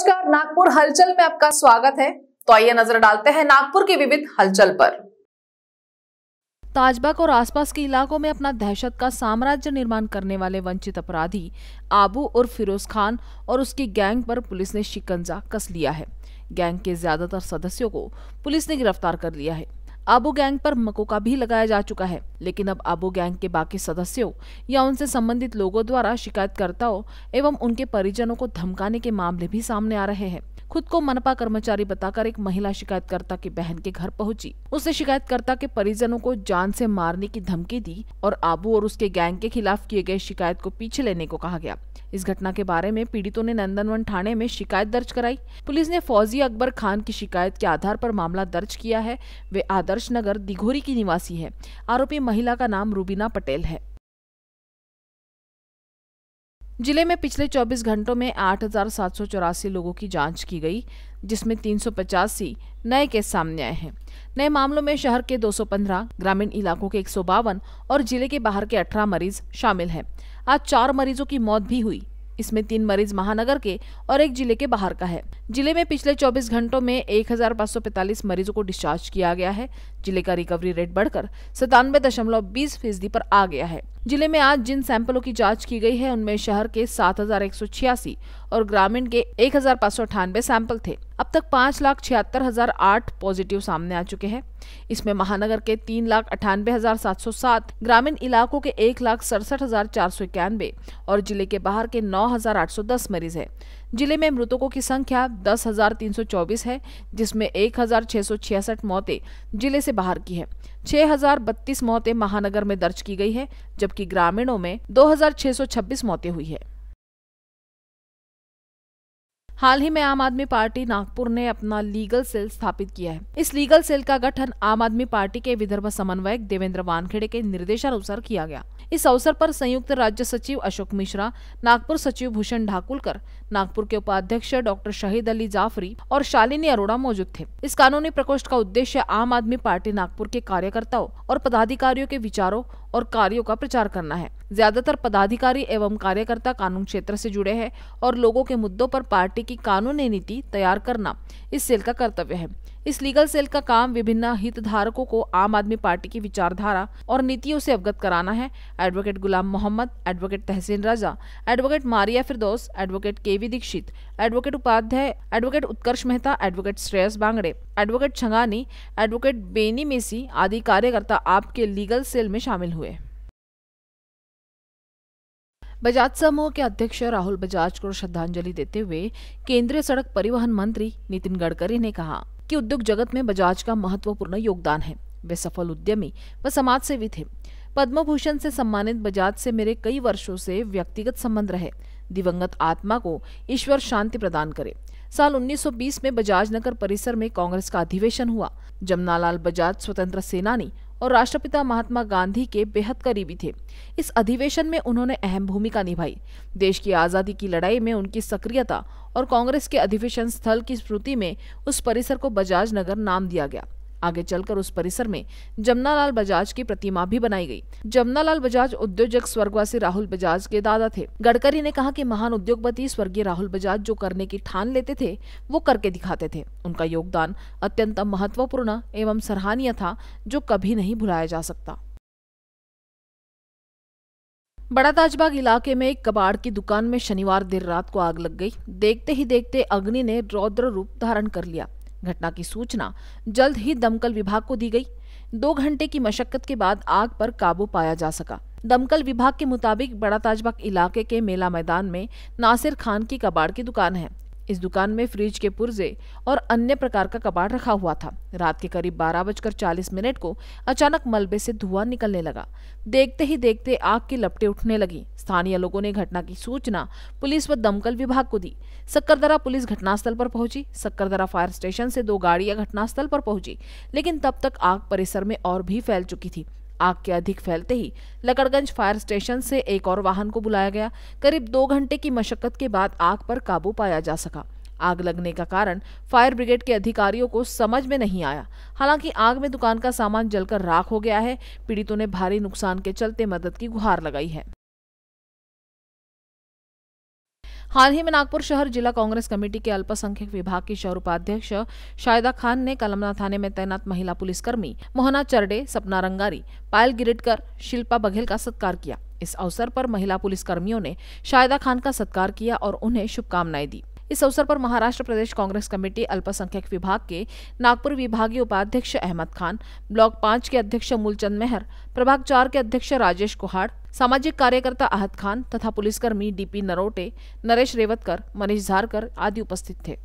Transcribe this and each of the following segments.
नमस्कार नागपुर हलचल में आपका स्वागत है तो आइए नजर डालते हैं नागपुर की विविध हलचल पर ताजबाग और आसपास के इलाकों में अपना दहशत का साम्राज्य निर्माण करने वाले वंचित अपराधी आबू और फिरोज खान और उसकी गैंग पर पुलिस ने शिकंजा कस लिया है गैंग के ज्यादातर सदस्यों को पुलिस ने गिरफ्तार कर लिया है आबू गैंग पर मकोका भी लगाया जा चुका है लेकिन अब आबू गैंग के बाकी सदस्यों या उनसे संबंधित लोगों द्वारा शिकायतकर्ताओं एवं उनके परिजनों को धमकाने के मामले भी सामने आ रहे हैं खुद को मनपा कर्मचारी बताकर एक महिला शिकायतकर्ता की बहन के घर पहुंची उसने शिकायतकर्ता के परिजनों को जान से मारने की धमकी दी और आबू और उसके गैंग के खिलाफ किए गए शिकायत को पीछे लेने को कहा गया इस घटना के बारे में पीड़ितों ने नंदनवन थाने में शिकायत दर्ज कराई पुलिस ने फौजी अकबर खान की शिकायत के आधार पर मामला दर्ज किया है वे आदर्श नगर दिघोरी की निवासी है आरोपी महिला का नाम रूबीना पटेल है जिले में पिछले 24 घंटों में आठ लोगों की जांच की गई जिसमें तीन नए केस सामने आए हैं नए मामलों में शहर के 215, ग्रामीण इलाकों के एक और जिले के बाहर के 18 मरीज शामिल हैं। आज चार मरीजों की मौत भी हुई इसमें तीन मरीज महानगर के और एक जिले के बाहर का है जिले में पिछले 24 घंटों में 1545 मरीजों को डिस्चार्ज किया गया है जिले का रिकवरी रेट बढ़कर सतानवे दशमलव बीस फीसदी आरोप आ गया है जिले में आज जिन सैंपलों की जांच की गई है उनमें शहर के सात और ग्रामीण के एक सैंपल थे अब तक पाँच लाख छिहत्तर हज़ार आठ पॉजिटिव सामने आ चुके हैं इसमें महानगर के तीन लाख अठानबे हज़ार सात सौ सात ग्रामीण इलाकों के एक लाख सड़सठ हज़ार चार सौ इक्यानवे और जिले के बाहर के नौ हज़ार आठ सौ दस मरीज हैं जिले में मृतकों की संख्या दस हज़ार तीन सौ चौबीस है जिसमें एक हज़ार छह सौ छियासठ मौतें जिले से बाहर की है छह हजार बत्तीस मौतें महानगर में दर्ज की गई है जबकि ग्रामीणों में दो हजार छह सौ छब्बीस मौतें हुई है हाल ही में आम आदमी पार्टी नागपुर ने अपना लीगल सेल स्थापित किया है इस लीगल सेल का गठन आम आदमी पार्टी के विदर्भ समन्वयक देवेंद्र वानखेड़े के निर्देशानुसार किया गया इस अवसर पर संयुक्त राज्य सचिव अशोक मिश्रा नागपुर सचिव भूषण ढाकुलकर नागपुर के उपाध्यक्ष डॉक्टर शहीद अली जाफरी और शालिनी अरोड़ा मौजूद थे इस कानूनी प्रकोष्ठ का उद्देश्य आम आदमी पार्टी नागपुर के कार्यकर्ताओं और पदाधिकारियों के विचारों और कार्यों का प्रचार करना है ज्यादातर पदाधिकारी एवं कार्यकर्ता कानून क्षेत्र से जुड़े हैं और लोगों के मुद्दों पर पार्टी की कानूनी नीति तैयार करना इस सेल का कर्तव्य है इस लीगल सेल का काम विभिन्न हितधारकों को आम आदमी पार्टी की विचारधारा और नीतियों से अवगत कराना है advocate Ghulam Mohammad advocate Tahseen Raja advocate Maria Firdous advocate K V Dixit advocate Upadhyay advocate Utkarsh Mehta advocate Shreyas Bangde advocate Changani advocate Benny Massey आदि कार्यकर्ता आपके लीगल सेल में शामिल हुए बजाज समूह के अध्यक्ष राहुल बजाज को श्रद्धांजलि देते हुए केंद्रीय सड़क परिवहन मंत्री नितिन गडकरी ने कहा कि उद्योग जगत में बजाज का महत्वपूर्ण योगदान है वे सफल उद्यमी व समाज सेवी थे पद्म भूषण से सम्मानित बजाज से मेरे कई वर्षों से व्यक्तिगत संबंध रहे दिवंगत आत्मा को ईश्वर शांति प्रदान करे साल 1920 में बजाज नगर परिसर में कांग्रेस का अधिवेशन हुआ जमनालाल बजाज स्वतंत्र सेनानी और राष्ट्रपिता महात्मा गांधी के बेहद करीबी थे इस अधिवेशन में उन्होंने अहम भूमिका निभाई देश की आज़ादी की लड़ाई में उनकी सक्रियता और कांग्रेस के अधिवेशन स्थल की स्मृति में उस परिसर को बजाज नगर नाम दिया गया आगे चलकर उस परिसर में जमनालाल बजाज की प्रतिमा भी बनाई गई जमनालाल बजाज उद्योजक स्वर्गवासी राहुल बजाज के दादा थे गडकरी ने कहा कि महान उद्योगपति स्वर्गीय राहुल बजाज जो करने की ठान लेते थे वो करके दिखाते थे उनका योगदान अत्यंत महत्वपूर्ण एवं सराहनीय था जो कभी नहीं भुलाया जा सकता बड़ा ताजबाग इलाके में एक कबाड़ की दुकान में शनिवार देर रात को आग लग गई देखते ही देखते अग्नि ने रौद्र रूप धारण कर लिया घटना की सूचना जल्द ही दमकल विभाग को दी गई दो घंटे की मशक्कत के बाद आग पर काबू पाया जा सका दमकल विभाग के मुताबिक बड़ा ताजबाग इलाके के मेला मैदान में नासिर खान की कबाड़ की दुकान है इस दुकान में फ्रिज के पुर्जे और अन्य प्रकार का कबाड़ रखा हुआ था रात के करीब बारह बजकर चालीस मिनट को अचानक मलबे से धुआं निकलने लगा देखते ही देखते आग की लपटे उठने लगी स्थानीय लोगों ने घटना की सूचना पुलिस व दमकल विभाग को दी सक्करदरा पुलिस घटनास्थल पर पहुंची सक्करदरा फायर स्टेशन से दो गाड़ियां घटनास्थल पर पहुंची लेकिन तब तक आग परिसर में और भी फैल चुकी थी आग के अधिक फैलते ही लकड़गंज फायर स्टेशन से एक और वाहन को बुलाया गया करीब दो घंटे की मशक्कत के बाद आग पर काबू पाया जा सका आग लगने का कारण फायर ब्रिगेड के अधिकारियों को समझ में नहीं आया हालांकि आग में दुकान का सामान जलकर राख हो गया है पीड़ितों ने भारी नुकसान के चलते मदद की गुहार लगाई है हाल ही में नागपुर शहर जिला कांग्रेस कमेटी के अल्पसंख्यक विभाग की शहर उपाध्यक्ष शायदा खान ने कलमना थाने में तैनात महिला पुलिसकर्मी मोहना चरडे सपना रंगारी पायल गिरिटकर शिल्पा बघेल का सत्कार किया इस अवसर पर महिला पुलिसकर्मियों ने शायदा खान का सत्कार किया और उन्हें शुभकामनाएं दी इस अवसर पर महाराष्ट्र प्रदेश कांग्रेस कमेटी अल्पसंख्यक विभाग के नागपुर विभागीय उपाध्यक्ष अहमद खान ब्लॉक पांच के अध्यक्ष मूलचंद मेहर प्रभाग चार के अध्यक्ष राजेश कुहाड़ सामाजिक कार्यकर्ता आहत खान तथा पुलिसकर्मी डीपी नरोटे नरेश रेवतकर मनीष झारकर आदि उपस्थित थे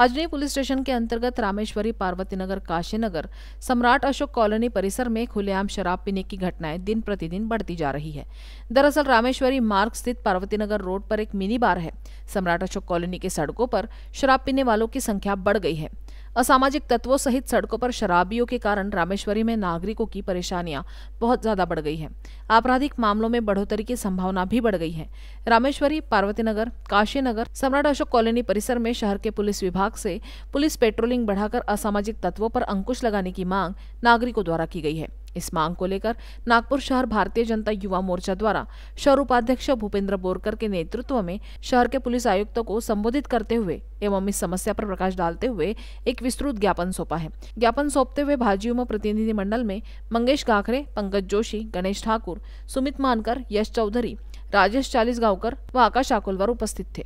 अजनी पुलिस स्टेशन के अंतर्गत रामेश्वरी पार्वती नगर काशीनगर सम्राट अशोक कॉलोनी परिसर में खुलेआम शराब पीने की घटनाएं दिन प्रतिदिन बढ़ती जा रही है दरअसल रामेश्वरी मार्ग स्थित पार्वती नगर रोड पर एक मिनी बार है सम्राट अशोक कॉलोनी के सड़कों पर शराब पीने वालों की संख्या बढ़ गई है असामाजिक तत्वों सहित सड़कों पर शराबियों के कारण रामेश्वरी में नागरिकों की परेशानियां बहुत ज्यादा बढ़ गई है आपराधिक मामलों में बढ़ोतरी की संभावना भी बढ़ गई है रामेश्वरी पार्वतीनगर काशीनगर सम्राट अशोक कॉलोनी परिसर में शहर के पुलिस विभाग से पुलिस पेट्रोलिंग बढ़ाकर असामाजिक तत्वों पर अंकुश लगाने की मांग नागरिकों द्वारा की गई है इस मांग को लेकर नागपुर शहर भारतीय जनता युवा मोर्चा द्वारा शहर उपाध्यक्ष भूपेंद्र बोरकर के नेतृत्व में शहर के पुलिस आयुक्त को संबोधित करते हुए एवं इस समस्या पर प्रकाश डालते हुए एक विस्तृत ज्ञापन सौंपा है ज्ञापन सौंपते हुए भाजयुमो प्रतिनिधि मंडल में मंगेश गाखरे पंकज जोशी गणेश ठाकुर सुमित मानकर यश चौधरी राजेश चालीसगांवकर व आकाश अकोलवार उपस्थित थे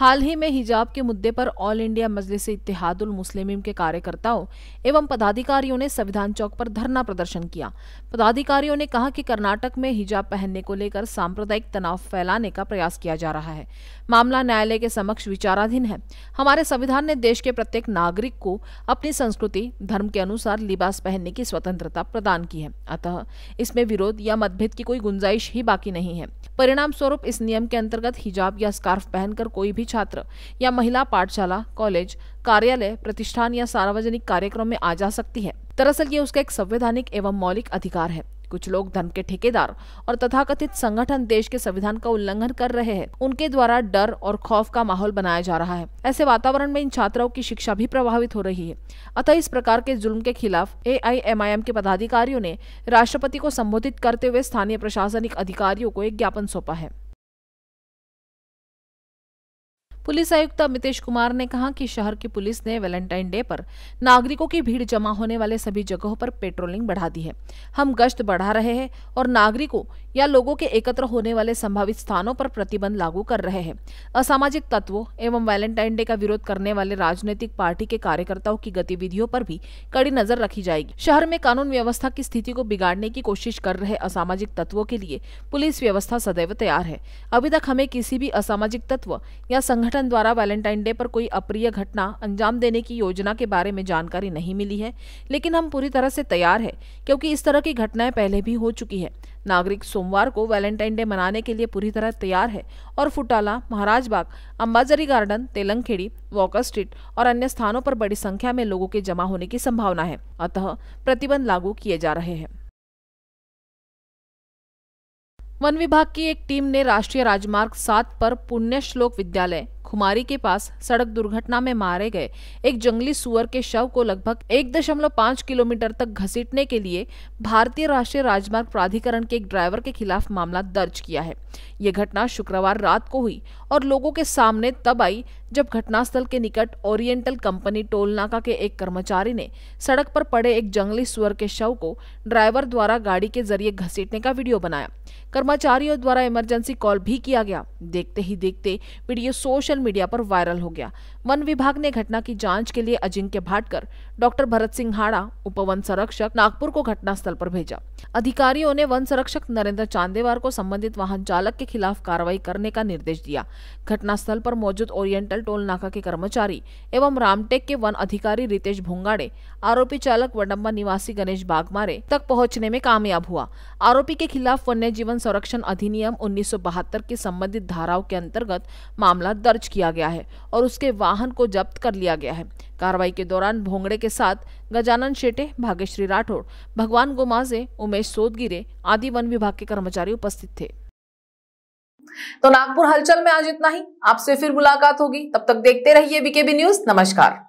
हाल ही में हिजाब के मुद्दे पर ऑल इंडिया मजलिस इतिहादुल मुस्लिम के कार्यकर्ताओं एवं पदाधिकारियों ने संविधान चौक पर धरना प्रदर्शन किया पदाधिकारियों ने कहा कि कर्नाटक में हिजाब पहनने को लेकर सांप्रदायिक तनाव फैलाने का प्रयास किया जा रहा है मामला न्यायालय के समक्ष विचाराधीन है हमारे संविधान ने देश के प्रत्येक नागरिक को अपनी संस्कृति धर्म के अनुसार लिबास पहनने की स्वतंत्रता प्रदान की है अतः इसमें विरोध या मतभेद की कोई गुंजाइश ही बाकी नहीं है परिणाम स्वरूप इस नियम के अंतर्गत हिजाब या स्कार्फ पहनकर कोई भी छात्र या महिला पाठशाला कॉलेज कार्यालय प्रतिष्ठान या सार्वजनिक कार्यक्रम में आ जा सकती है दरअसल ये उसका एक संवैधानिक एवं मौलिक अधिकार है कुछ लोग धर्म के ठेकेदार और तथाकथित संगठन देश के संविधान का उल्लंघन कर रहे हैं उनके द्वारा डर और खौफ का माहौल बनाया जा रहा है ऐसे वातावरण में इन छात्राओं की शिक्षा भी प्रभावित हो रही है अतः इस प्रकार के जुल्म के खिलाफ ए के पदाधिकारियों ने राष्ट्रपति को संबोधित करते हुए स्थानीय प्रशासनिक अधिकारियों को एक ज्ञापन सौंपा है पुलिस आयुक्त अमितेश कुमार ने कहा कि शहर की पुलिस ने वैलेंटाइन डे पर नागरिकों की भीड़ जमा होने वाले सभी जगहों पर पेट्रोलिंग बढ़ा दी है हम गश्त बढ़ा रहे हैं और नागरिकों या लोगों के एकत्र होने वाले संभावित स्थानों पर प्रतिबंध लागू कर रहे हैं असामाजिक तत्वों एवं वैलेंटाइन डे का विरोध करने वाले राजनीतिक पार्टी के कार्यकर्ताओं की गतिविधियों पर भी कड़ी नजर रखी जाएगी शहर में कानून व्यवस्था की स्थिति को बिगाड़ने की कोशिश कर रहे असामाजिक तत्वों के लिए पुलिस व्यवस्था सदैव तैयार है अभी तक हमें किसी भी असामाजिक तत्व या संगठन ह्यूस्टन द्वारा वैलेंटाइन डे पर कोई अप्रिय घटना अंजाम देने की योजना के बारे में जानकारी नहीं मिली है लेकिन हम पूरी तरह से तैयार है क्योंकि इस तरह की घटनाएं पहले भी हो चुकी है नागरिक सोमवार को वैलेंटाइन डे मनाने के लिए पूरी तरह तैयार है और Futala Maharaj Bagh Ambazari garden Telangkhedi walker street और अन्य स्थानों पर बड़ी संख्या में लोगों के जमा होने की संभावना है अतः प्रतिबंध लागू किए जा रहे हैं वन विभाग की एक टीम ने राष्ट्रीय राजमार्ग सात पर पुण्य श्लोक विद्यालय खुमारी के पास सड़क दुर्घटना में मारे गए एक जंगली सुअर के शव को लगभग एक दशमलव पांच किलोमीटर तक घसीटने के लिए भारतीय राष्ट्रीय राजमार्ग प्राधिकरण के एक ड्राइवर के खिलाफ मामला दर्ज किया है यह घटना शुक्रवार रात को हुई और लोगों के सामने तब आई जब घटनास्थल के निकट ओरिएंटल कंपनी टोल नाका के एक कर्मचारी ने सड़क पर पड़े एक जंगली सुअर के शव को ड्राइवर द्वारा गाड़ी के जरिए घसीटने का वीडियो बनाया कर्मचारियों द्वारा इमरजेंसी कॉल भी किया गया देखते ही देखते वीडियो सोशल सोशल मीडिया पर वायरल हो गया वन विभाग ने घटना की जांच के लिए अजिंक्य भाटकर डॉक्टर भरत सिंह हाड़ा उपवन संरक्षक नागपुर को घटनास्थल पर भेजा अधिकारियों ने वन संरक्षक नरेंद्र चांदेवार को संबंधित वाहन चालक के खिलाफ कार्रवाई करने का निर्देश दिया घटनास्थल पर मौजूद ओरिएंटल टोल नाका के कर्मचारी एवं रामटेक के वन अधिकारी रितेश भोंगाड़े आरोपी चालक वडम्बा निवासी गणेश बागमारे तक पहुंचने में कामयाब हुआ आरोपी के खिलाफ वन्य जीवन संरक्षण अधिनियम उन्नीस के संबंधित धाराओं के अंतर्गत मामला दर्ज किया गया है और उसके वाहन को जब्त कर लिया गया है कार्रवाई के दौरान भोंगड़े के साथ गजानन शेटे भाग्यश्री राठौर भगवान गोमाजे उमेश सोदगिरे आदि वन विभाग के कर्मचारी उपस्थित थे तो नागपुर हलचल में आज इतना ही आपसे फिर मुलाकात होगी तब तक देखते रहिए बीकेबी न्यूज नमस्कार